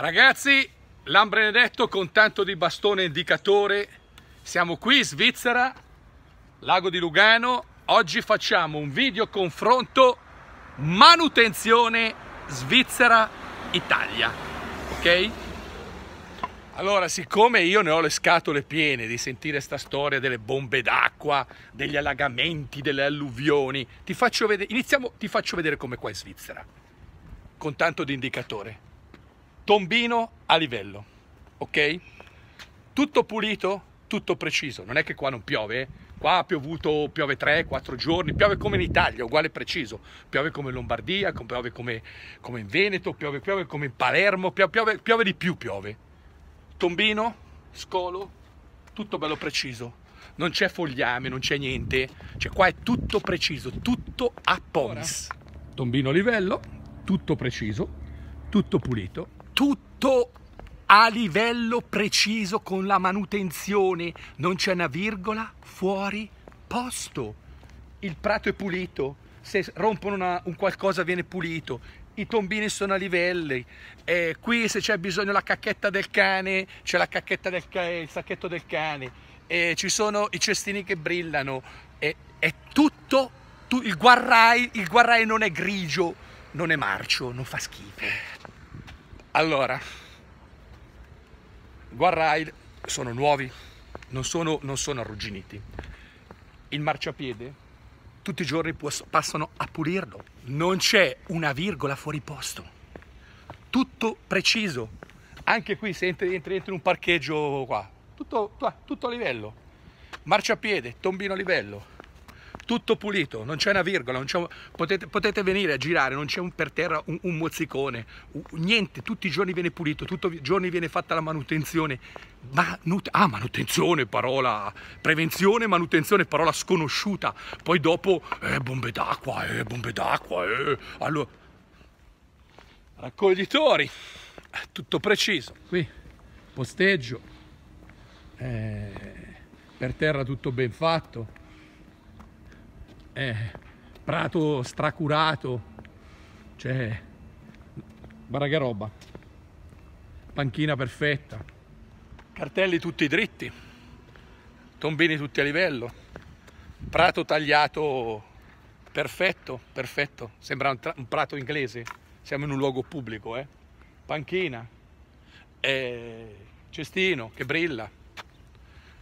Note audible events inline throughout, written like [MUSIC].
Ragazzi, Lambrenedetto con tanto di bastone indicatore, siamo qui in Svizzera, lago di Lugano, oggi facciamo un video confronto manutenzione Svizzera-Italia, ok? Allora, siccome io ne ho le scatole piene di sentire sta storia delle bombe d'acqua, degli allagamenti, delle alluvioni, ti faccio vedere, iniziamo, ti faccio vedere come qua in Svizzera, con tanto di indicatore tombino a livello, ok? Tutto pulito, tutto preciso, non è che qua non piove, eh? qua ha piovuto, piove 3-4 giorni, piove come in Italia, uguale preciso, piove come in Lombardia, piove come, come in Veneto, piove, piove, come in Palermo, piove, piove, piove di più, piove. Tombino, scolo, tutto bello preciso, non c'è fogliame, non c'è niente, cioè qua è tutto preciso, tutto a polis. Tombino a livello, tutto preciso, tutto pulito, tutto a livello preciso con la manutenzione, non c'è una virgola fuori posto. Il prato è pulito, se rompono una, un qualcosa viene pulito, i tombini sono a livelli, eh, qui se c'è bisogno la cacchetta del cane, c'è la cacchetta del cane, il sacchetto del cane, eh, ci sono i cestini che brillano, eh, è tutto, tu, il, guarrai, il guarrai non è grigio, non è marcio, non fa schifo. Allora, guardrail sono nuovi, non sono, non sono arrugginiti. Il marciapiede tutti i giorni passano a pulirlo. Non c'è una virgola fuori posto. Tutto preciso. Anche qui se entri, entri, entri in un parcheggio qua, tutto, tutto a livello. Marciapiede, tombino a livello tutto pulito, non c'è una virgola, un... potete, potete, venire a girare, non c'è per terra un, un mozzicone, un, niente, tutti i giorni viene pulito, tutti i giorni viene fatta la manutenzione, Manut ah, manutenzione, parola, prevenzione, manutenzione, parola sconosciuta, poi dopo eh, bombe d'acqua, eh, bombe d'acqua, eh, allora... raccoglitori, tutto preciso, qui posteggio, eh, per terra tutto ben fatto, eh, prato stracurato, cioè, guarda che roba, panchina perfetta. Cartelli tutti dritti, tombini tutti a livello, prato tagliato perfetto, perfetto, sembra un, un prato inglese, siamo in un luogo pubblico, eh? panchina, eh, cestino che brilla,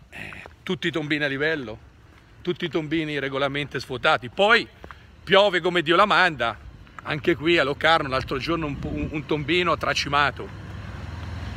eh, tutti i tombini a livello, tutti i tombini regolarmente svuotati. Poi piove come Dio la manda, anche qui a Locarno l'altro giorno un, un, un tombino tracimato.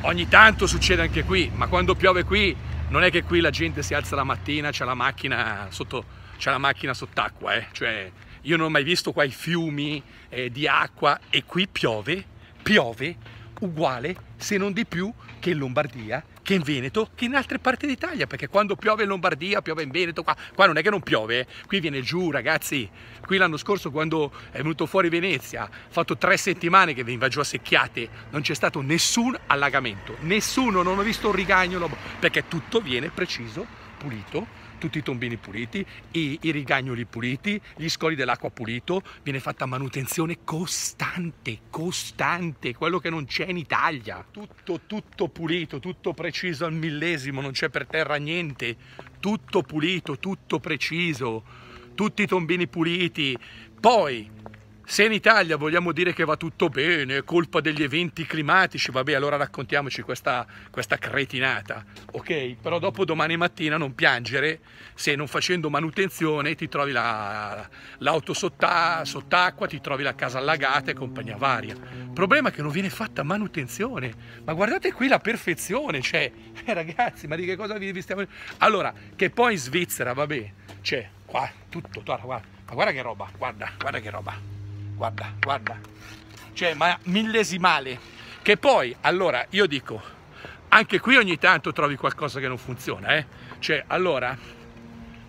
Ogni tanto succede anche qui, ma quando piove qui non è che qui la gente si alza la mattina, c'è la macchina sotto c'è la macchina sott'acqua, eh? cioè io non ho mai visto qua i fiumi eh, di acqua e qui piove, piove, uguale, se non di più, che in Lombardia, che in Veneto, che in altre parti d'Italia, perché quando piove in Lombardia, piove in Veneto, qua, qua non è che non piove, eh. qui viene giù ragazzi, qui l'anno scorso quando è venuto fuori Venezia, ha fatto tre settimane che veniva giù a secchiate, non c'è stato nessun allagamento, nessuno, non ho visto un rigagnolo, perché tutto viene preciso, pulito, tutti i tombini puliti, i, i rigagnoli puliti, gli scoli dell'acqua pulito, viene fatta manutenzione costante, costante, quello che non c'è in Italia. Tutto, tutto pulito, tutto preciso al millesimo, non c'è per terra niente, tutto pulito, tutto preciso, tutti i tombini puliti. Poi se in Italia vogliamo dire che va tutto bene, è colpa degli eventi climatici, vabbè allora raccontiamoci questa, questa cretinata, ok? Però dopo domani mattina non piangere se non facendo manutenzione ti trovi l'auto la, sott'acqua, ti trovi la casa allagata e compagnia varia. Il problema è che non viene fatta manutenzione, ma guardate qui la perfezione, cioè, [LAUGHS] eh, ragazzi, ma di che cosa vi stiamo... Allora, che poi in Svizzera, vabbè, c'è qua tutto, guarda, guarda, ma guarda che roba, guarda, guarda che roba guarda, guarda, cioè ma millesimale. Che poi, allora, io dico, anche qui ogni tanto trovi qualcosa che non funziona, eh? Cioè, allora,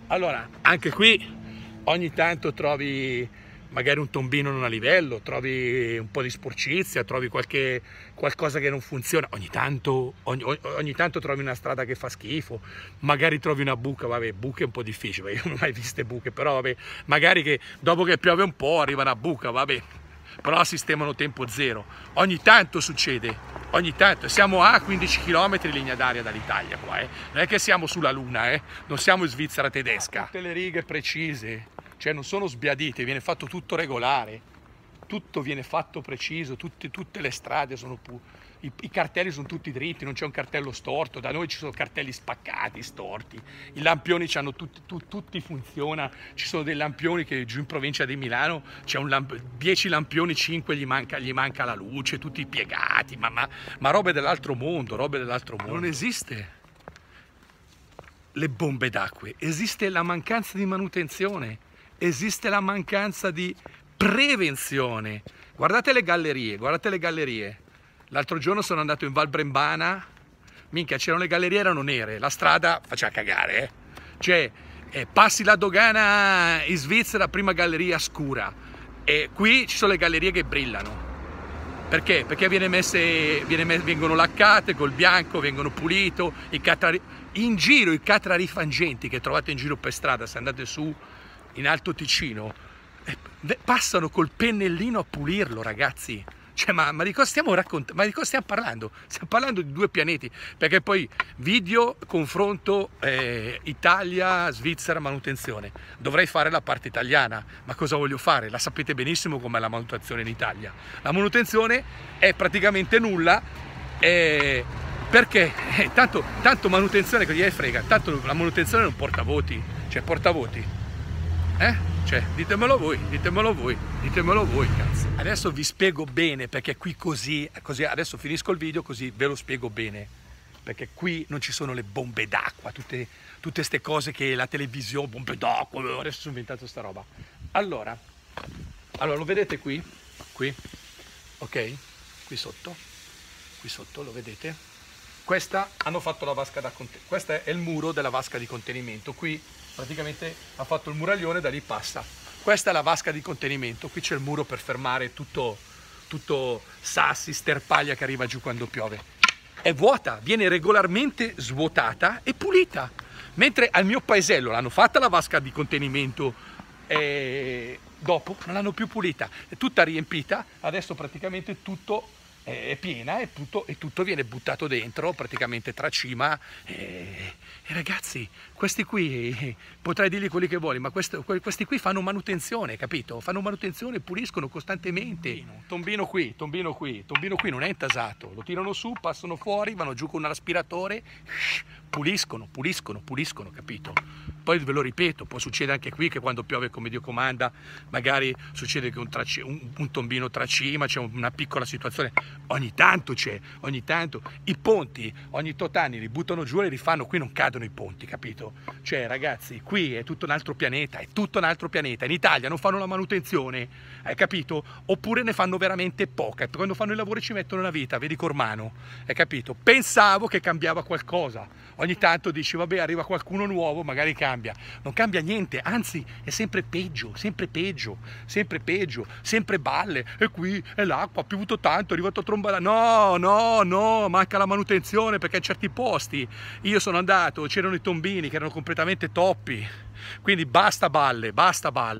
allora, anche qui ogni tanto trovi magari un tombino non a livello, trovi un po' di sporcizia, trovi qualche, qualcosa che non funziona, ogni tanto, ogni, ogni tanto, trovi una strada che fa schifo, magari trovi una buca, vabbè buca è un po' difficile, io non ho mai visto buche, però vabbè, magari che dopo che piove un po' arriva una buca, vabbè, però sistemano tempo zero, ogni tanto succede, ogni tanto, siamo a 15 km in linea d'aria dall'Italia qua, eh. non è che siamo sulla luna, eh. non siamo in Svizzera tedesca. Ah, tutte le righe precise cioè non sono sbiadite, viene fatto tutto regolare, tutto viene fatto preciso, tutte, tutte le strade sono pu- i, i, cartelli sono tutti dritti, non c'è un cartello storto, da noi ci sono cartelli spaccati, storti, i lampioni hanno tutti, tu, tutti funziona, ci sono dei lampioni che giù in provincia di Milano c'è un lamp- 10 lampioni, 5 gli manca, gli manca, la luce, tutti piegati, ma, ma, ma robe dell'altro mondo, robe dell'altro mondo. Non esiste le bombe d'acqua, esiste la mancanza di manutenzione esiste la mancanza di prevenzione. Guardate le gallerie, guardate le gallerie. L'altro giorno sono andato in Val Brembana, minchia, c'erano le gallerie, erano nere, la strada faceva cagare, eh. Cioè, eh, passi la dogana in Svizzera, prima galleria scura, e qui ci sono le gallerie che brillano. Perché? Perché viene messe, viene messe, vengono laccate col bianco, vengono pulite, in giro i catrarifangenti che trovate in giro per strada, se andate su in Alto Ticino eh, passano col pennellino a pulirlo, ragazzi. Cioè, ma, ma, di cosa stiamo raccontando? Ma di cosa stiamo parlando? Stiamo parlando di due pianeti, perché poi video, confronto eh, Italia, Svizzera, manutenzione. Dovrei fare la parte italiana, ma cosa voglio fare? La sapete benissimo com'è la manutenzione in Italia. La manutenzione è praticamente nulla, eh, perché eh, tanto, tanto manutenzione che gli frega, tanto la manutenzione non porta voti, cioè porta voti eh? Cioè, ditemelo voi, ditemelo voi, ditemelo voi, cazzo. Adesso vi spiego bene perché qui così, così adesso finisco il video così ve lo spiego bene. Perché qui non ci sono le bombe d'acqua, tutte queste cose che la televisione, bombe d'acqua, adesso sono inventato sta roba. Allora, allora lo vedete qui? Qui? Ok? Qui sotto? Qui sotto lo vedete? Questa hanno fatto la vasca da contenimento. Questo è il muro della vasca di contenimento. Qui praticamente ha fatto il muraglione, da lì passa. Questa è la vasca di contenimento. Qui c'è il muro per fermare tutto, tutto sassi, sterpaglia che arriva giù quando piove. È vuota, viene regolarmente svuotata e pulita. Mentre al mio paesello l'hanno fatta la vasca di contenimento e dopo non l'hanno più pulita. È tutta riempita, adesso praticamente tutto è piena e tutto, e tutto viene buttato dentro, praticamente tra cima. E, e ragazzi, questi qui, potrai dirgli quelli che vuoi, ma questo, questi qui fanno manutenzione, capito? Fanno manutenzione, puliscono costantemente. Tombino, tombino qui, tombino qui, tombino qui non è intasato, lo tirano su, passano fuori, vanno giù con un aspiratore, puliscono, puliscono, puliscono, capito? Poi ve lo ripeto, può succedere anche qui che quando piove come Dio comanda, magari succede che un, un, un tombino tracima, c'è una piccola situazione, ogni tanto c'è, ogni tanto. I ponti ogni tot anni li buttano giù e li rifanno, qui non cadono i ponti, capito? Cioè ragazzi, qui è tutto un altro pianeta, è tutto un altro pianeta, in Italia non fanno la manutenzione, hai capito? Oppure ne fanno veramente poca, quando fanno i lavori ci mettono la vita, vedi Cormano, hai capito? Pensavo che cambiava qualcosa, ogni tanto dici vabbè arriva qualcuno nuovo, magari cambia, non cambia niente, anzi è sempre peggio, sempre peggio, sempre peggio, sempre balle, e qui è l'acqua, ha piovuto tanto, è arrivato a trombare, no, no, no, manca la manutenzione perché in certi posti io sono andato, c'erano i tombini che erano completamente toppi, quindi basta balle, basta balle.